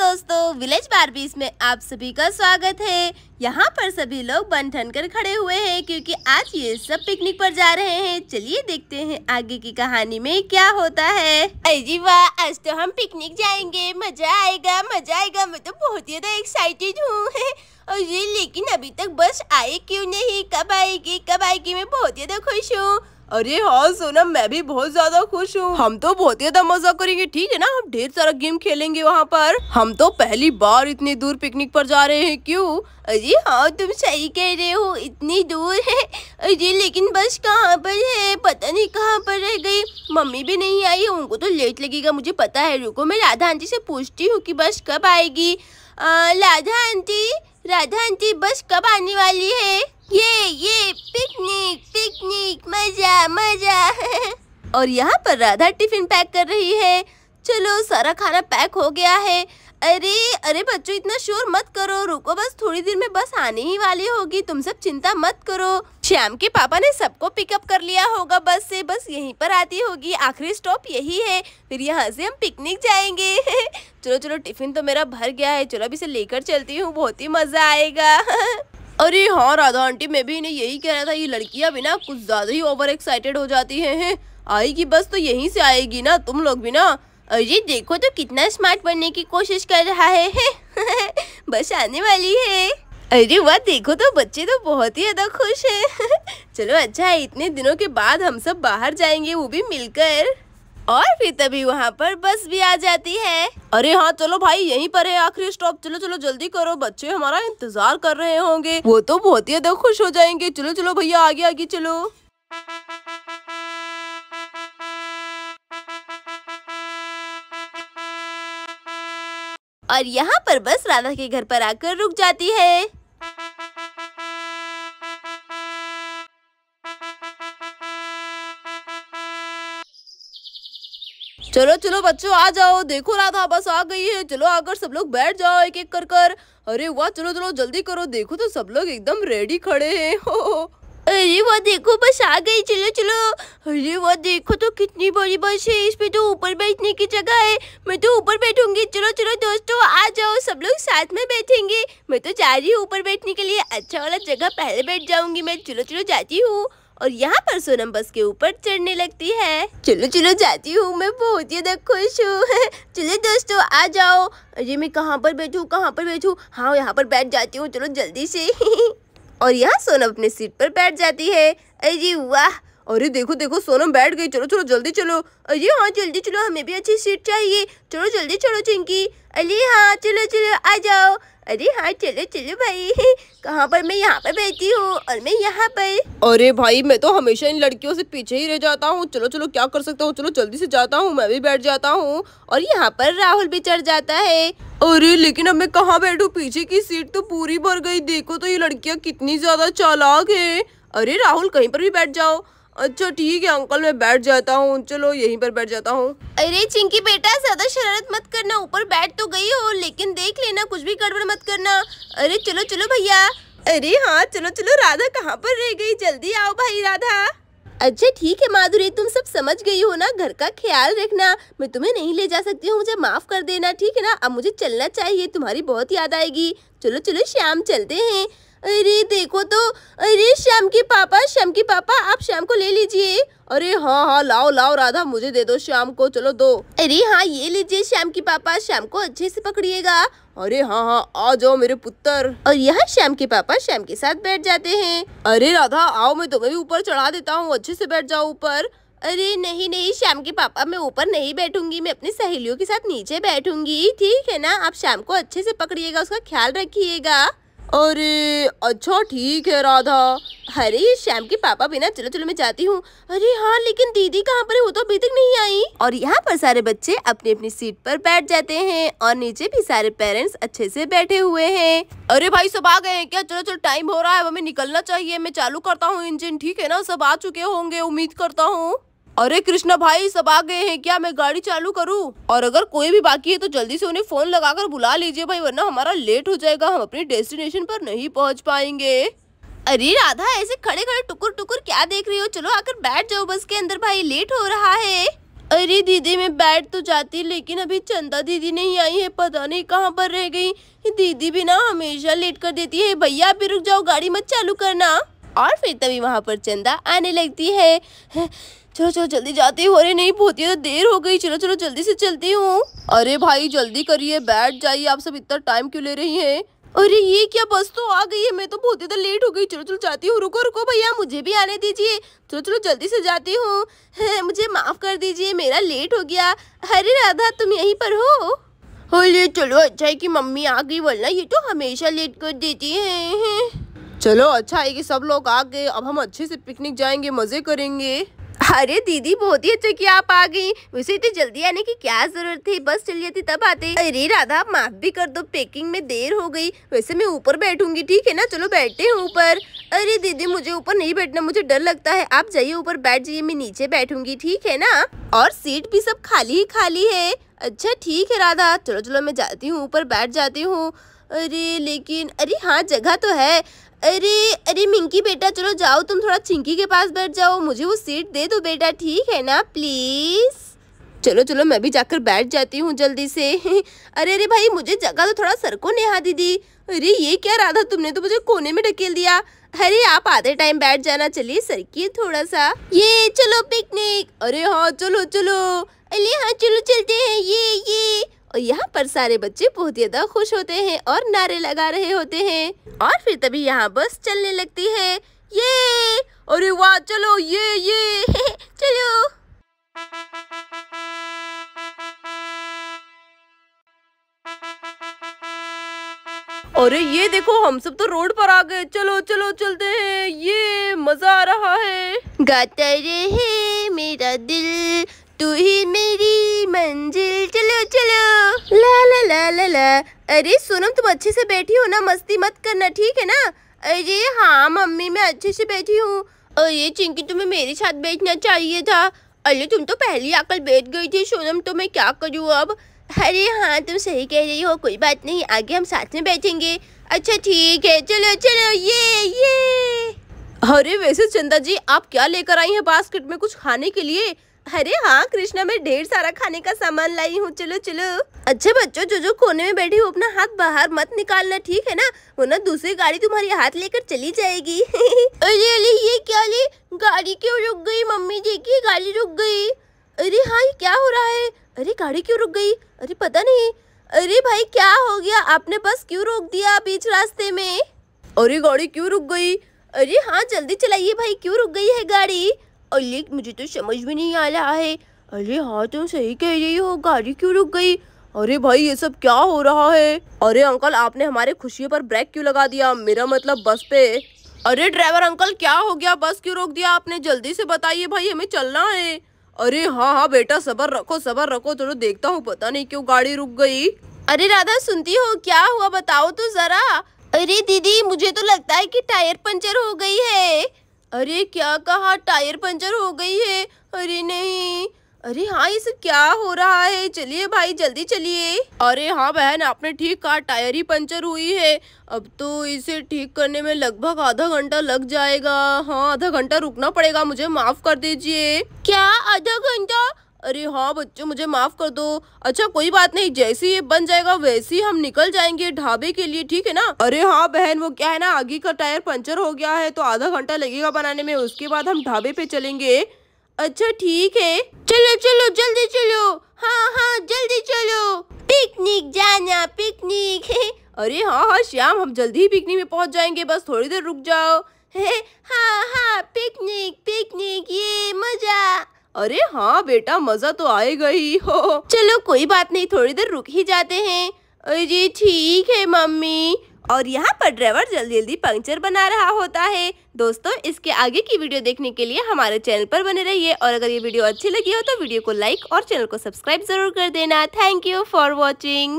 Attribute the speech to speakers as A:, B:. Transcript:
A: दोस्तों village Barbies में आप सभी का स्वागत है यहाँ पर सभी लोग बन ठन कर खड़े हुए हैं क्योंकि आज ये सब पिकनिक पर जा रहे हैं चलिए देखते हैं आगे की कहानी में क्या होता है अजी वाह आज तो हम पिकनिक जाएंगे मजा आएगा मजा आएगा मैं तो बहुत ज्यादा एक्साइटेड हूँ और ये लेकिन अभी तक बस आए क्यों नहीं कब आएगी कब आएगी मैं बहुत ज्यादा खुश हूँ अरे हाँ सोनम मैं भी बहुत ज्यादा खुश हूँ हम तो बहुत ज्यादा मजा करेंगे ठीक है ना हम ढेर सारा गेम खेलेंगे वहाँ पर हम तो पहली बार इतनी दूर पिकनिक पर जा रहे हैं क्यों अरे हाँ तुम सही कह रहे हो इतनी दूर है अरे लेकिन बस कहाँ पर है पता नहीं कहाँ पर रह गई मम्मी भी नहीं आई उनको तो लेट लगेगा मुझे पता है रुको मैं राधा आंटी से पूछती हूँ की बस कब आएगी राधा आंटी राधा आंटी बस कब आने वाली है ये ये पिकनिक पिकनिक मजा मजा और यहाँ पर राधा टिफिन पैक कर रही है चलो सारा खाना पैक हो गया है अरे अरे बच्चों इतना शोर मत करो रुको बस थोड़ी देर में बस आने ही वाली होगी तुम सब चिंता मत करो श्याम के पापा ने सबको पिकअप कर लिया होगा बस से बस यहीं पर आती होगी आखिरी स्टॉप यही है फिर यहाँ से हम पिकनिक जाएंगे चलो चलो टिफिन तो मेरा भर गया है चलो अभी इसे लेकर चलती हूँ बहुत ही मजा आएगा अरे हाँ राधा आंटी मैं भी इन्हें यही कह रहा था ये लड़कियाँ भी ना कुछ ज़्यादा ही ओवर एक्साइटेड हो जाती हैं है। आएगी बस तो यहीं से आएगी ना तुम लोग भी ना अरे देखो तो कितना स्मार्ट बनने की कोशिश कर रहा है, है। बस आने वाली है अरे वाह देखो तो बच्चे तो बहुत ही ज़्यादा खुश है चलो अच्छा है इतने दिनों के बाद हम सब बाहर जाएंगे वो भी मिलकर और फिर तभी वहाँ पर बस भी आ जाती है अरे हाँ चलो भाई यहीं पर है आखिरी स्टॉप चलो चलो जल्दी करो बच्चे हमारा इंतजार कर रहे होंगे वो तो बहुत ही ज्यादा खुश हो जाएंगे चलो चलो भैया आगे आगे चलो और यहाँ पर बस राधा के घर पर आकर रुक जाती है चलो चलो बच्चों आ जाओ देखो राधा बस आ गई है चलो आकर सब लोग बैठ जाओ एक एक कर कर अरे वाह चलो चलो जल्दी करो देखो तो सब लोग एकदम रेडी खड़े हैं हो अरे वो देखो बस आ गई चलो चलो अरे वो देखो तो कितनी बड़ी बस है इस पे तो ऊपर बैठने की जगह है मैं तो ऊपर बैठूंगी चलो चलो दोस्तों आ जाओ सब लोग साथ में बैठेंगे मैं तो जा रही हूँ ऊपर बैठने के लिए अच्छा वाला जगह पहले बैठ जाऊंगी मैं चलो चलो जाती हूँ और यहाँ पर सोनम बस के ऊपर चढ़ने लगती है चलो चलो जाती हूँ मैं बहुत ज्यादा खुश हूँ चलो दोस्तों आ जाओ अरे मैं कहाँ पर बैठू कहाँ पर बैठू हाँ यहाँ पर बैठ जाती हूँ चलो जल्दी से और यहाँ सोनम अपने सीट पर बैठ जाती है अरे वाह अरे देखो देखो सोनम बैठ गई चलो चलो जल्दी चलो अरे हाँ जल्दी चलो हमें भी अच्छी सीट चाहिए चलो जल्दी चलो चिंकी अरे हाँ चलो चलो आ जाओ अरे हाँ चलो चलो भाई कहाँ पर मैं यहाँ पर बैठी हूँ और मैं यहाँ पर अरे भाई मैं तो हमेशा इन लड़कियों से पीछे ही रह जाता हूँ चलो चलो क्या कर सकता हूँ चलो जल्दी से जाता हूँ मैं भी बैठ जाता हूँ और यहाँ पर राहुल भी चढ़ जाता है अरे लेकिन अब मैं कहाँ बैठू पीछे की सीट तो पूरी भर गई देखो तो ये लड़कियाँ कितनी ज्यादा चालाक है अरे राहुल कहीं पर भी बैठ जाओ अच्छा ठीक है अंकल मैं बैठ जाता हूँ चलो यहीं पर बैठ जाता हूँ अरे चिंकी बेटा ज्यादा शरारत मत करना ऊपर बैठ तो गई हो लेकिन देख लेना कुछ भी गड़बड़ मत करना अरे चलो चलो भैया अरे हाँ चलो चलो राधा कहाँ पर रह गई जल्दी आओ भाई राधा अच्छा ठीक है माधुरी तुम सब समझ गई हो ना घर का ख्याल रखना मैं तुम्हें नहीं ले जा सकती हूँ मुझे माफ कर देना ठीक है ना अब मुझे चलना चाहिए तुम्हारी बहुत याद आएगी चलो चलो श्याम चलते हैं अरे देखो तो अरे श्याम के पापा कि पापा आप शाम को ले लीजिए अरे हाँ हाँ लाओ लाओ राधा मुझे दे दो शाम को चलो दो अरे हाँ ये लीजिए शाम की पापा शाम को अच्छे से पकड़िएगा अरे हाँ हाँ आ जाओ मेरे पुत्र और यहाँ श्याम के पापा श्याम के साथ बैठ जाते हैं अरे राधा आओ मैं तुम्हें भी ऊपर चढ़ा देता हूँ अच्छे से बैठ जाओ ऊपर अरे नहीं नहीं शाम के पापा मैं ऊपर नहीं बैठूंगी मैं अपनी सहेलियों के साथ नीचे बैठूंगी ठीक है ना आप शाम को अच्छे से पकड़िएगा उसका ख्याल रखिएगा अरे अच्छा ठीक है राधा अरे श्याम के पापा बिना चलो चलो मैं जाती हूँ अरे हाँ लेकिन दीदी कहाँ पर वो तो अभी तक नहीं आई और यहाँ पर सारे बच्चे अपनी अपनी सीट पर बैठ जाते हैं और नीचे भी सारे पेरेंट्स अच्छे से बैठे हुए हैं अरे भाई सब आ गए हैं क्या चलो चलो टाइम हो रहा है हमें निकलना चाहिए मैं चालू करता हूँ इंजिन ठीक है ना सब आ चुके होंगे उम्मीद करता हूँ अरे कृष्णा भाई सब आ गए हैं क्या मैं गाड़ी चालू करूँ और अगर कोई भी बाकी है तो जल्दी से उन्हें फोन लगाकर बुला लीजिए भाई वरना हमारा लेट हो जाएगा हम अपने डेस्टिनेशन पर नहीं पहुँच पाएंगे अरे राधा ऐसे खड़े खड़े टुकुर टुकुर क्या देख रही हो चलो आकर बैठ जाओ बस के अंदर भाई लेट हो रहा है अरे दीदी मैं बैठ तो जाती लेकिन अभी चंदा दीदी नहीं आई है पता नहीं कहाँ पर रह गई दीदी भी ना हमेशा लेट कर देती है भैया अभी रुक जाओ गाड़ी मत चालू करना और फिर तभी वहाँ पर चंदा आने लगती है चलो चलो जल्दी जाती हो अरे नहीं बहुत तो देर हो गई चलो चलो जल्दी से चलती हूँ अरे भाई जल्दी करिए बैठ जाइए आप सब इतना टाइम क्यों ले रही हैं अरे ये क्या बस तो आ गई है मैं तो बहुत ज्यादा लेट हो गई चलो चलो जाती हूँ रुको रुको भैया मुझे भी आने दीजिए चलो चलो जल्दी से जाती हूँ मुझे माफ़ कर दीजिए मेरा लेट हो गया अरे राधा तुम यहीं पर हो चलो अच्छा है कि मम्मी आ गई वरना ये तो हमेशा लेट कर देती है चलो अच्छा है कि सब लोग आ गए अब हम अच्छे से पिकनिक जाएंगे मजे करेंगे अरे दीदी बहुत ही अच्छा कि आप आ गई वैसे इतनी जल्दी आने की क्या जरूरत थी बस चल जाती तब आते अरे राधा आप माफ भी कर दो पैकिंग में देर हो गई वैसे मैं ऊपर बैठूंगी ठीक है ना चलो बैठते हैं ऊपर अरे दीदी मुझे ऊपर नहीं बैठना मुझे डर लगता है आप जाइए ऊपर बैठ जाइए मैं नीचे बैठूंगी ठीक है ना और सीट भी सब खाली ही खाली है अच्छा ठीक है राधा चलो चलो मैं जाती हूँ ऊपर बैठ जाती हूँ अरे लेकिन अरे हाँ जगह तो है अरे अरे मिंकी बेटा चलो जाओ तुम थोड़ा चिंकी के पास बैठ जाओ मुझे वो सीट दे दो बेटा ठीक है ना प्लीज़ चलो चलो मैं भी जाकर बैठ जाती हूँ जल्दी से अरे अरे भाई मुझे जगह तो थोड़ा सर को नेहा दीदी अरे ये क्या राधा तुमने तो मुझे कोने में ढकेल दिया अरे आप आधे टाइम बैठ जाना चलिए सर की थोड़ा सा ये चलो पिकनिक अरे हाँ चलो चलो अरे हाँ चलो चलते हैं ये ये और यहाँ पर सारे बच्चे बहुत ज्यादा खुश होते हैं और नारे लगा रहे होते हैं और फिर तभी यहाँ बस चलने लगती है ये अरे वाह चलो ये ये चलो अरे ये देखो हम सब तो रोड पर आ गए चलो चलो चलते हैं ये मजा आ रहा है गाता रहे मेरा दिल तू ही मेरी मंजिल चलो चलो ला ला ला ला ला अरे सोनम तुम अच्छे से बैठी हो ना मस्ती मत करना ठीक है ना अरे हाँ मम्मी मैं अच्छे से बैठी हूँ अरे चिंकी तुम्हें मेरे साथ बैठना चाहिए था अरे तुम तो पहली आकल बैठ गई थी सोनम तो मैं क्या करूँ अब अरे हाँ तुम सही कह रही हो कोई बात नहीं आगे हम साथ में बैठेंगे अच्छा ठीक है चलो चलो ये ये अरे वैसे चंदा जी आप क्या लेकर आई हैं बास्केट में कुछ खाने के लिए अरे हाँ कृष्णा मैं ढेर सारा खाने का सामान लाई हूँ चलो चलो अच्छा बच्चों जो जो कोने में बैठी हो अपना हाथ बाहर मत निकालना ठीक है ना वरना दूसरी गाड़ी तुम्हारी हाथ लेकर चली जाएगी अरे अरे ये क्या ले गाड़ी क्यों रुक गई मम्मी की गाड़ी रुक गई अरे हाँ ये क्या हो रहा है अरे गाड़ी क्यों रुक गई अरे पता नहीं अरे भाई क्या हो गया आपने बस क्यों रोक दिया बीच रास्ते में अरे गाड़ी क्यों रुक गई अरे हाँ जल्दी चलाइए भाई क्यों रुक गई है गाड़ी अली मुझे तो समझ में नहीं आ रहा है अरे हाँ तुम सही कह रही हो गाड़ी क्यों रुक गई अरे भाई ये सब क्या हो रहा है अरे अंकल आपने हमारे खुशियों पर ब्रेक क्यों लगा दिया मेरा मतलब बस पे अरे ड्राइवर अंकल क्या हो गया बस क्यों रोक दिया आपने जल्दी से बताइए भाई हमें चलना है अरे हाँ हाँ बेटा सबर रखो सबर रखो चलो तो देखता हूँ पता नहीं क्यों गाड़ी रुक गई अरे राधा सुनती हो क्या हुआ बताओ तो जरा अरे दीदी मुझे तो लगता है कि टायर पंचर हो गई है अरे क्या कहा टायर पंचर हो गई है अरे नहीं अरे हाँ इसे क्या हो रहा है चलिए भाई जल्दी चलिए अरे हाँ बहन आपने ठीक कहा टायर ही पंचर हुई है अब तो इसे ठीक करने में लगभग आधा घंटा लग जाएगा हाँ आधा घंटा रुकना पड़ेगा मुझे माफ कर दीजिए क्या आधा घंटा अरे हाँ बच्चों मुझे माफ़ कर दो अच्छा कोई बात नहीं जैसे ये बन जाएगा वैसे ही हम निकल जाएंगे ढाबे के लिए ठीक है ना अरे हाँ बहन वो क्या है ना आगे का टायर पंचर हो गया है तो आधा घंटा लगेगा बनाने में उसके बाद हम ढाबे पे चलेंगे अच्छा ठीक है चलो चलो जल्दी चलो हाँ हाँ जल्दी चलो पिकनिक जाना पिकनिक अरे हाँ हाँ श्याम हम जल्दी ही पिकनिक में पहुँच जाएंगे बस थोड़ी देर रुक जाओ हाँ हाँ पिकनिक पिकनिक ये मजा अरे हाँ बेटा मजा तो आएगा ही हो चलो कोई बात नहीं थोड़ी देर रुक ही जाते हैं अरे ठीक है मम्मी और यहाँ पर ड्राइवर जल्दी जल्दी पंक्चर बना रहा होता है दोस्तों इसके आगे की वीडियो देखने के लिए हमारे चैनल पर बने रहिए और अगर ये वीडियो अच्छी लगी हो तो वीडियो को लाइक और चैनल को सब्सक्राइब जरूर कर देना थैंक यू फॉर वॉचिंग